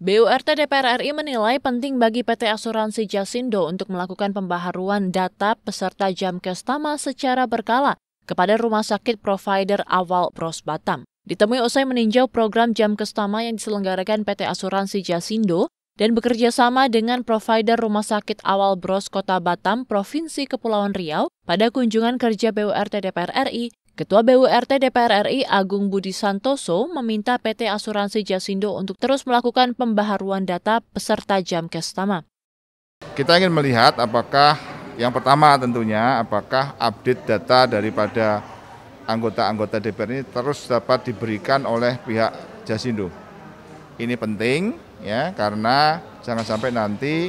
BURT DPR RI menilai penting bagi PT Asuransi Jasindo untuk melakukan pembaharuan data peserta jam kestama secara berkala kepada rumah sakit provider awal Pros Batam. Ditemui usai meninjau program jam kestama yang diselenggarakan PT Asuransi Jasindo, dan bekerja sama dengan provider Rumah Sakit Awal Bros Kota Batam, Provinsi Kepulauan Riau pada kunjungan kerja BURT DPR RI Ketua BURT DPR RI Agung Budi Santoso meminta PT Asuransi Jasindo untuk terus melakukan pembaharuan data peserta jam kestama. Kita ingin melihat apakah yang pertama tentunya apakah update data daripada anggota-anggota DPR ini terus dapat diberikan oleh pihak Jasindo. Ini penting ya karena jangan sampai nanti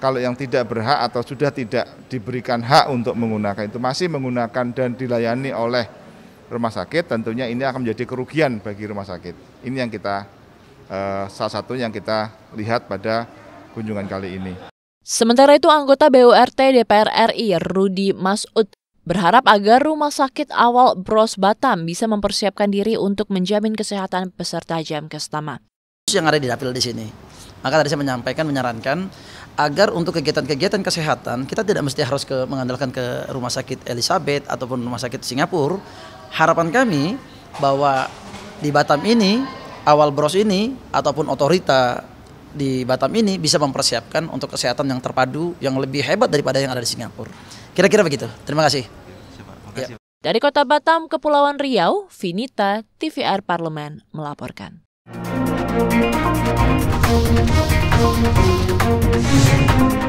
kalau yang tidak berhak atau sudah tidak diberikan hak untuk menggunakan itu masih menggunakan dan dilayani oleh rumah sakit tentunya ini akan menjadi kerugian bagi rumah sakit. Ini yang kita eh, salah satu yang kita lihat pada kunjungan kali ini. Sementara itu anggota BURT DPR RI Rudi Masud berharap agar rumah sakit awal Bros Batam bisa mempersiapkan diri untuk menjamin kesehatan peserta jam kestama yang ada di dapil di sini. Maka tadi saya menyampaikan, menyarankan agar untuk kegiatan-kegiatan kesehatan kita tidak mesti harus ke, mengandalkan ke rumah sakit Elizabeth ataupun rumah sakit Singapura. Harapan kami bahwa di Batam ini, awal bros ini ataupun otorita di Batam ini bisa mempersiapkan untuk kesehatan yang terpadu yang lebih hebat daripada yang ada di Singapura. Kira-kira begitu. Terima kasih. Dari kota Batam, Kepulauan Riau, Vinita, TVR Parlemen melaporkan. Thank you.